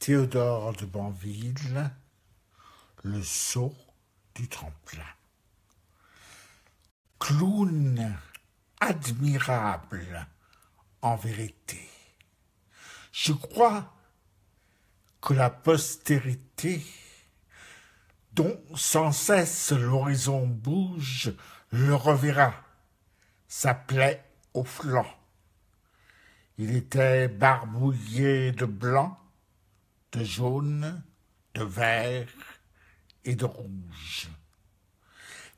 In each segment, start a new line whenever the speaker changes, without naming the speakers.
Théodore de Banville, le sceau du tremplin. Clown admirable, en vérité. Je crois que la postérité, dont sans cesse l'horizon bouge, le reverra, sa plaie au flanc. Il était barbouillé de blanc, de jaune, de vert et de rouge.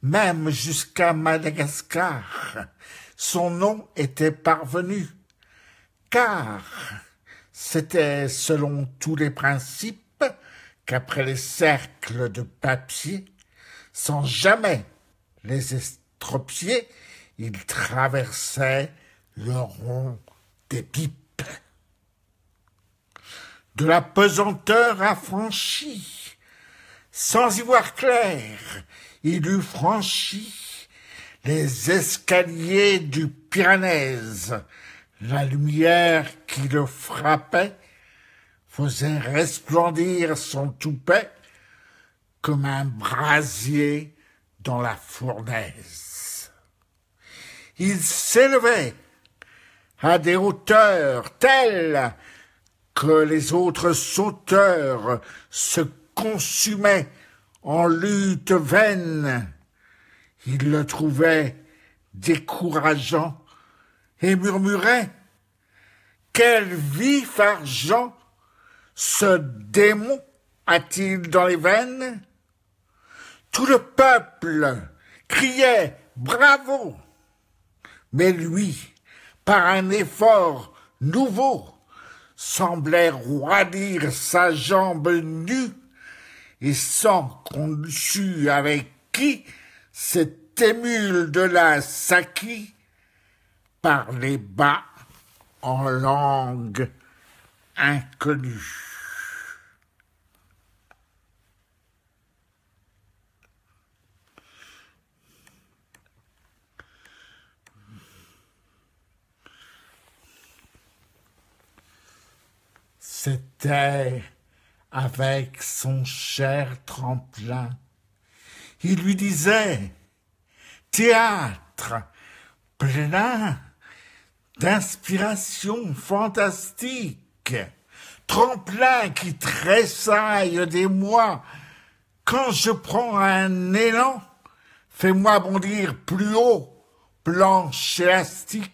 Même jusqu'à Madagascar, son nom était parvenu, car c'était selon tous les principes qu'après les cercles de papier, sans jamais les estropier, il traversait le rond des pipes de la pesanteur affranchie. Sans y voir clair, il eut franchi les escaliers du Pyrénées. La lumière qui le frappait faisait resplendir son toupet comme un brasier dans la fournaise. Il s'élevait à des hauteurs telles que les autres sauteurs se consumaient en lutte vaine. Il le trouvait décourageant et murmurait Quel vif argent ce démon a-t-il dans les veines Tout le peuple criait Bravo Mais lui, par un effort nouveau, semblait roidir sa jambe nue, et sans qu'on sût avec qui cette émule de la s'acquit par les bas en langue inconnue. C'était avec son cher tremplin. Il lui disait théâtre plein d'inspiration fantastique, tremplin qui tressaille des mois. Quand je prends un élan, fais-moi bondir plus haut, planche élastique.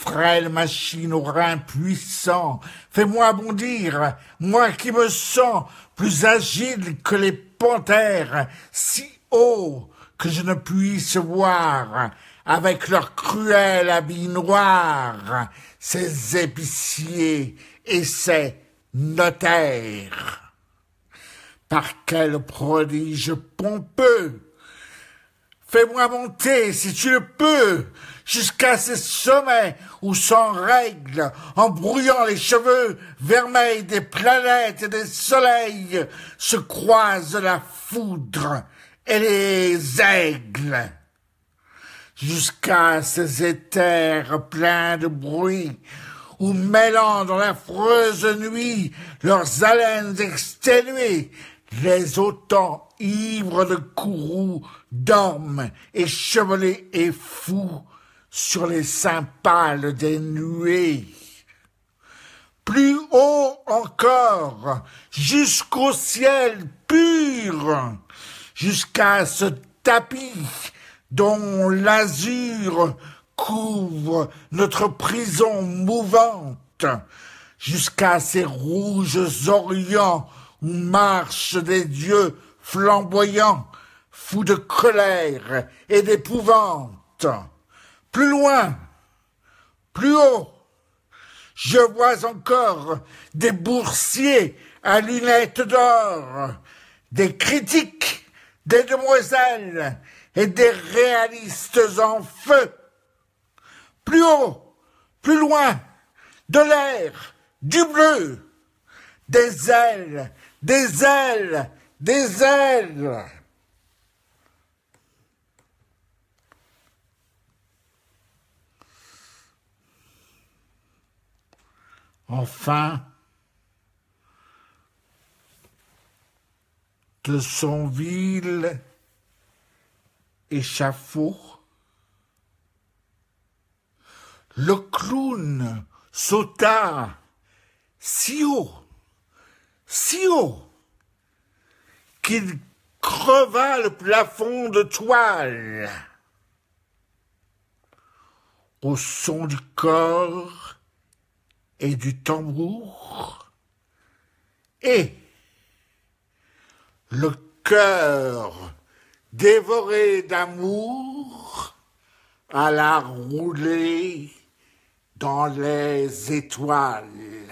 Frêle machine aux reins puissants, fais-moi bondir, moi qui me sens plus agile que les panthères, si haut que je ne puisse voir, avec leur cruel habit noir, ces épiciers et ces notaires. Par quel prodige pompeux Fais-moi monter, si tu le peux, jusqu'à ces sommets où sans règle, en brouillant les cheveux vermeils des planètes et des soleils, se croisent la foudre et les aigles. Jusqu'à ces éthers pleins de bruit, où mêlant dans l'affreuse nuit leurs haleines exténuées, les autants ivres de courroux dorment, échevelés et fous, sur les seins pâles des nuées. Plus haut encore, jusqu'au ciel pur, jusqu'à ce tapis dont l'azur couvre notre prison mouvante, jusqu'à ces rouges orients où marchent des dieux flamboyants, fous de colère et d'épouvante. Plus loin, plus haut, je vois encore des boursiers à lunettes d'or, des critiques, des demoiselles et des réalistes en feu. Plus haut, plus loin, de l'air, du bleu, des ailes des ailes, des ailes. Enfin, de son vil échafaud, le clown sauta si haut si haut qu'il creva le plafond de toile. Au son du corps et du tambour, et le cœur dévoré d'amour alla rouler dans les étoiles.